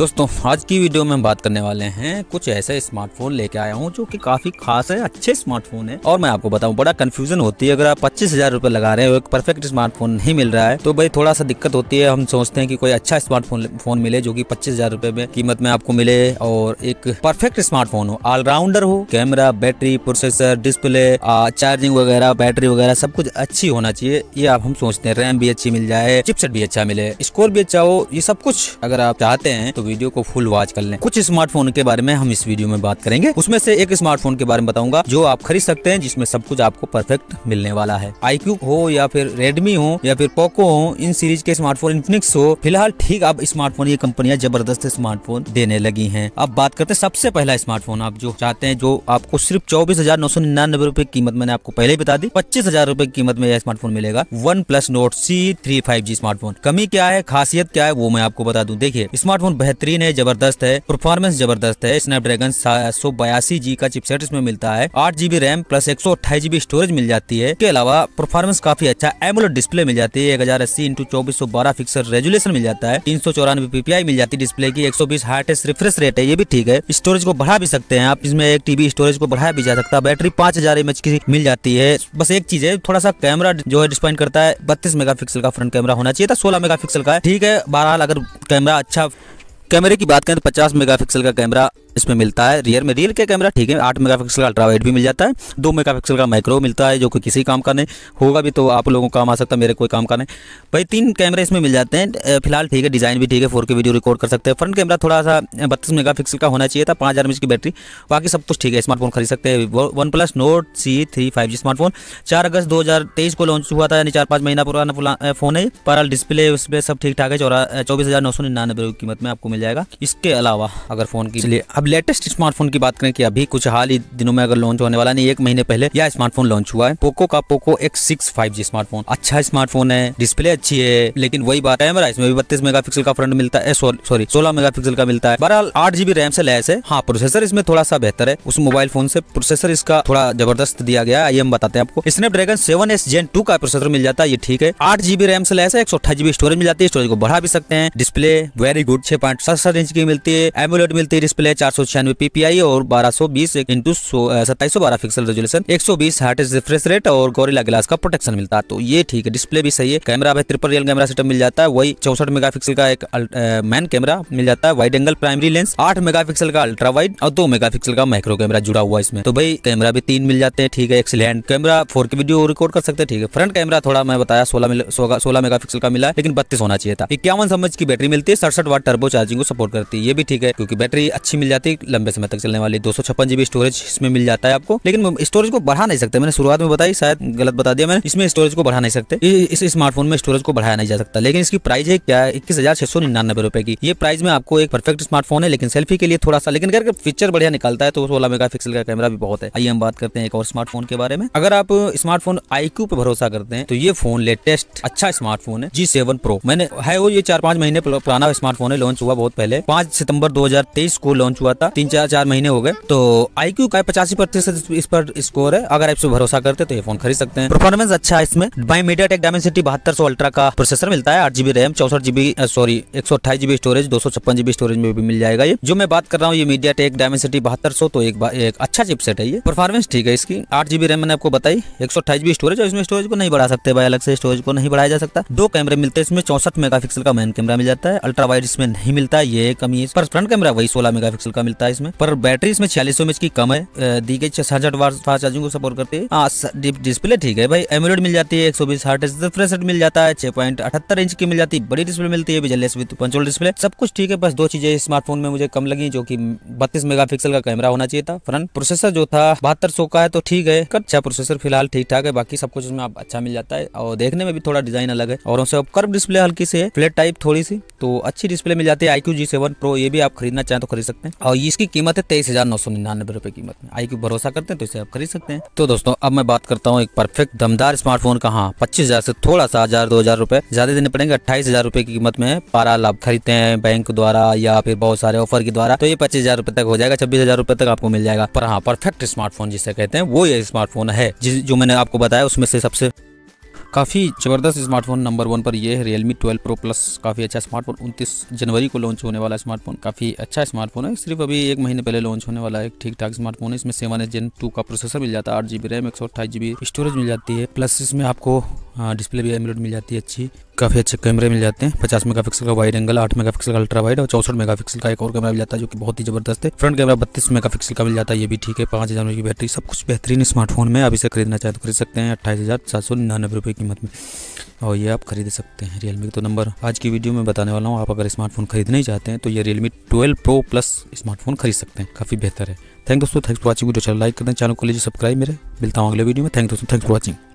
दोस्तों आज की वीडियो में हम बात करने वाले हैं कुछ ऐसे स्मार्टफोन लेके आया हूँ जो कि काफी खास है अच्छे स्मार्टफोन है और मैं आपको बताऊँ बड़ा कंफ्यूजन होती है अगर आप पच्चीस हजार रूपए लगा रहे हो एक परफेक्ट स्मार्टफोन नहीं मिल रहा है तो भाई थोड़ा सा दिक्कत होती है हम सोचते हैं कि कोई अच्छा स्मार्टफोन फोन मिले जो की पच्चीस हजार रूपए में कीमत में आपको मिले और एक परफेक्ट स्मार्टफोन हो ऑलराउंडर हो camera battery processor display charging वगैरह बैटरी वगैरह सब कुछ अच्छी होना चाहिए ये आप हम सोचते हैं रैम भी अच्छी मिल जाए चिपसेट भी अच्छा मिले स्कोर भी अच्छा हो ये सब कुछ अगर आप चाहते हैं तो वीडियो को फुल वॉच कर लें कुछ स्मार्टफोन के बारे में हम इस वीडियो में बात करेंगे उसमें से एक स्मार्टफोन के बारे में बताऊंगा जो आप खरीद सकते हैं जिसमें सब कुछ आपको परफेक्ट मिलने वाला है आई हो या फिर रेडमी हो या फिर पोको हो इन सीरीज के स्मार्टफोन इन्फिनिक्स हो फिलहाल ठीक आप स्मार्टफोन ये कंपनियां जबरदस्त स्मार्टफोन देने लगी हैं अब बात करते हैं सबसे पहला स्मार्टफोन आप जो चाहते हैं जो आपको सिर्फ चौबीस हजार नौ सौ निन्यानबे रूपए कीमत मैंने आपको पहले ही बता दी पच्चीस हजार रूपए कीमत में यह स्मार्टफोन मिलेगा One Plus Note C three five G smartphone कमी क्या है खासियत क्या है वो मैं आपको बता दूं देखिए स्मार्टफोन बेहतर बेहतरीन है जबरदस्त है परफॉर्मेंस जबरदस्त है स्नैपड्रैगन सौ बयासी जी का चिपसेट इसमें मिलता है आठ जीबी रैम प्लस एक सौ अट्ठाईस जीबी स्टोरेज मिल जाती है इसके अलावा परफॉर्मेंस काफी अच्छा एमुलेट डिस्प्ले मिल जाती है एक हजार अस्सी इंटू चौबीस सौ बारह पिक्सल रेजुलेशन मिल जाता है तीन सौ चौरानवे पीपीआई मिल जाती है डिस्प्ले की एक सौ बीस हार्टेस्ट रिफ्रेश रेट है ये भी ठीक है स्टोरेज को बढ़ा भी सकते हैं आप इसमें एक टीबी स्टोरेज को बढ़ाया भी जा सकता है बैटरी पांच हजार एमएच की मिल जाती है बस एक चीज है थोड़ा सा कैमरा जो है डिस्पाइन करता है बत्तीस मेगा का फ्रंट कैमरा होना चाहिए था सोलह मेगा का है ठीक है बहरहाल अगर कैमरा अच्छा कैमरे की बात करें तो 50 मेगापिक्सल का कैमरा इसमें मिलता है रियर में रियर के कैमरा ठीक है आठ पिक्सल का अल्ट्रा वाइड भी मिल जाता है दो मेगापिक्सल का माइक्रो मिलता है जो कि किसी काम का नहीं होगा भी तो आप लोगों को काम आ सकता है मेरे कोई काम का नहीं भाई तीन कैमरे इसमें मिल जाते हैं फिलहाल ठीक है डिज़ाइन भी ठीक है फोर के वीडियो रिकॉर्ड कर सकते हैं फ्रंट कैमरा थोड़ा सा बत्तीस मेगा का होना चाहिए था पाँच हज़ार की बैटरी बाकी सब कुछ ठीक है स्मार्टफोन खरीद सकते हैं One Plus Note C three five G smartphone चार अगस्त दो हज़ार तेईस को लॉन्च हुआ था यानी चार पाँच महीना पुराना फ़ोन है पारल डिस्प्ले उस पर सब ठीक ठाक है चौबीस हज़ार नौ सौ की कीमत में आपको मिल जाएगा इसके अलावा अगर फ़ोन की अब लेटेस्ट स्मार्टफोन की बात करें कि अभी कुछ हाल ही दिनों में अगर लॉन्च होने वाला नहीं एक महीने पहले यह स्मार्टफोन लॉन्च हुआ है पोको का Poco X six five G smartphone अच्छा स्मार्टफोन है डिस्प्ले अच्छी है लेकिन वही बात कैमरा इसमें भी बत्तीस मेगा का फ्रंट मिलता है सॉरी सोलह मेगा का मिलता है बहरहाल आठ जीबी रैम से लैस है हाँ प्रोसेसर इसमें थोड़ा सा बेहतर है उस मोबाइल फोन से प्रोसेसर इसका थोड़ा जबरदस्त दिया गया है हम बताते हैं आपको Dragon seven S Gen two का प्रोसेसर मिल जाता है ये ठीक है आठ जीबी रैम से लैस है एक सौ अठाई जीबी स्टोरेज मिल जाती है स्टोरेज को बढ़ा भी सकते हैं डिस्प्ले वेरी गुड छह पॉइंट सत्तर इंच की मिलती है एमुलेट मिलती है डिस्प्ले चार चार सौ छियानवे पीपीआई और बारह सौ बीस इंटू सत्ताईस सौ बारह पिक्सल रेजोलेशन एक सौ बीस हार्ट रिफ्रेश रेट और गोरिला ग्लास का प्रोटेक्शन मिलता है तो ये ठीक है डिस्प्ले भी सही है कैमरा भाई ट्रिपल रियल कैमरा सेटअप मिल जाता है वही चौसठ मेगा का एक मैन कैमरा मिल जाता है वाइड एंगल प्राइमरी लेंस आठ मेगा का अल्ट्रा वाइड और दो मेगा का माइक्रो कैमरा जुड़ा हुआ इसमें तो भाई कैमरा भी तीन मिल जाते हैं ठीक है excellent camera four K video record कर सकते हैं ठीक है फ्रंट कैमरा थोड़ा मैं बताया सोलह मेगा पिक्सल का मिला लेकिन बत्तीस होना चाहिए था इक्यावन समझ की बैटरी मिलती है सड़सठ वाट टर्बो चार्जिंग को सपोर्ट करती है ये भी ठीक है क्योंकि बैटरी अच्छी मिल जाती जाती है लंबे समय तक चलने वाली दो सौ स्टोरेज इसमें मिल जाता है आपको लेकिन स्टोरेज को बढ़ा नहीं सकते मैंने शुरुआत में बताई शायद गलत बता दिया मैंने इसमें स्टोरेज को बढ़ा नहीं सकते इस स्मार्टफोन में स्टोरेज को बढ़ाया नहीं जा सकता लेकिन इसकी प्राइस है क्या इक्कीस हजार छह सौ निन्यानबे रुपए की ये प्राइस में आपको एक परफेक्ट स्मार्टफोन है लेकिन सेल्फी के लिए थोड़ा सा लेकिन अगर फीचर बढ़िया निकलता है तो सोलह मेगा पिक्सल का कैमरा भी बहुत है आइए हम बात करते हैं एक और स्मार्टफोन के बारे में अगर आप स्मार्टफोन आईक्यू पर भरोसा करते हैं तो ये फोन लेटेस्ट अच्छा स्मार्टफोन है जी सेवन प्रो मैंने है वो ये चार पांच महीने पुराना स्मार्टफोन है लॉन्च हुआ बहुत पहले पांच सितंबर तेईस को लॉन्च हुआ हुआ था तीन चार चार महीने हो गए तो आई क्यू का पचासी प्रतिशत इस पर स्कोर है अगर आप भरोसा करते तो ये फोन खरीद सकते हैं परफॉर्मेंस अच्छा है इसमें बाई मीडिया टेक डायमेंसिटी बहत्तर सौ अल्ट्रा का प्रोसेसर मिलता है आठ जीबी रैम चौसठ जीबी सॉरी एक सौ अट्ठाईस जीबी स्टोरेज दो सौ छप्पन जीबी स्टोरेज में भी मिल जाएगा ये जो मैं बात कर रहा हूँ ये मीडिया टेक डायमेंसिटी बहत्तर सौ तो एक, एक अच्छा चिपसेट है ये परफॉर्मेंस ठीक है इसकी आठ जीबी रैम मैंने आपको बताई एक सौ अट्ठाईस जीबी स्टोरेज और इसमें स्टोरेज को नहीं बढ़ा सकते भाई अलग से स्टोरेज को नहीं बढ़ाया जा सकता दो कैमरे मिलते हैं इसमें चौसठ मेगा का मेन कैमरा मिल जाता है अल्ट्रा वाइड इसमें नहीं मिलता ये कमी है पर फ्रंट कैमरा वही सोलह मेगा का का मिलता है इसमें पर बैटरी इसमें छियालीस सौ की कम है दी गई छह साठ फास्ट चार्जिंग को सपोर्ट करती है हाँ, डिस्प्ले ठीक है भाई एमोलेड मिल जाती है एक सौ बीस हार्ट मिल जाता है छह इंच की मिल जाती है बड़ी डिस्प्ले मिलती है विजलेस विद पंचोल डिस्प्ले सब कुछ ठीक है बस दो चीजें स्मार्टफोन में मुझे कम लगी जो की बत्तीस मेगा का कैमरा होना चाहिए था फ्रंट प्रोसेसर जो था बहत्तर का है तो ठीक है अच्छा प्रोसेसर फिलहाल ठीक ठाक है बाकी सब कुछ उसमें अच्छा मिल जाता है और देखने में भी थोड़ा डिजाइन अलग है और उसे कर्व डिस्प्ले हल्की से है फ्लेट टाइप थोड़ी सी तो अच्छी डिस्प्ले मिल जाती है iQOO Z seven pro ये भी आप खरीदना चाहें तो खरीद सकते हैं और इसकी कीमत है तेईस हजार नौ सौ निन्यानबे रुपए कीमत में आई क्यू भरोसा करते हैं तो इसे आप खरीद सकते हैं तो दोस्तों अब मैं बात करता हूँ एक परफेक्ट दमदार स्मार्टफोन का हाँ पच्चीस हजार से थोड़ा सा हजार दो हजार रुपए ज्यादा देने पड़ेंगे अट्ठाईस हजार रुपये की कीमत में पारा लाभ खरीदते हैं बैंक द्वारा या फिर बहुत सारे ऑफर के द्वारा तो ये पच्चीस हजार रुपये तक हो जाएगा छब्बीस हजार रुपये तक आपको मिल जाएगा पर हाँ परफेक्ट स्मार्टफोन जिसे कहते हैं वो ये स्मार्टफोन है जिस जो मैंने आपको बताया उसमें से सबसे काफ़ी ज़बरदस्त स्मार्टफोन नंबर वन पर यह है Realme twelve pro plus काफ़ी अच्छा स्मार्टफोन उनतीस जनवरी को लॉन्च होने वाला स्मार्टफोन काफ़ी अच्छा स्मार्टफोन है सिर्फ अभी एक महीने पहले लॉन्च होने वाला एक ठीक ठाक स्मार्टफोन है इसमें सेवन जेन टू का प्रोसेसर मिल जाता है आठ जी बी रैम एक सौ अट्ठाईस जी बी स्टोरेज मिल जाती है प्लस इसमें आपको डिस्प्ले हाँ, भी एमलेट मिल जाती है अच्छी काफ़ी अच्छे कैमरे मिल जाते हैं पचास मेगापिक्सल का वाइड एंगल आठ मेगापिक्सल का अल्ट्रा वाइड और चौसठ मेगापिक्सल का एक और कैमरा मिल जाता है जो कि बहुत ही जबरदस्त है फ्रंट कैमरा बत्तीस मेगापिक्सल का मिल जाता है ये भी ठीक है पाँच हज़ार की बैटरी सब कुछ बेहतरीन स्मार्टफोन में आप इसे खरीदना चाहे तो खरीद सकते हैं अट्ठाईस हज़ार सात सौ निन्यानवे रुपये कीमत में और ये आप खरीद सकते हैं रियलमी का तो नंबर आज की वीडियो में बताने वाला हूँ आप अगर स्मार्टफोन खरीदना ही चाहते हैं तो ये Realme twelve pro plus smartphone खरीद सकते हैं काफ़ी बेहतर है थैंक दोस्तों थैंक्स फॉर वॉचिंग वीडियो चलो लाइक करें चैनल को लीजिए सब्सक्राइब मेरे मिलता हूँ अगले वीडियो में थैंक दोस्तों थैंक्स फॉर वॉचिंग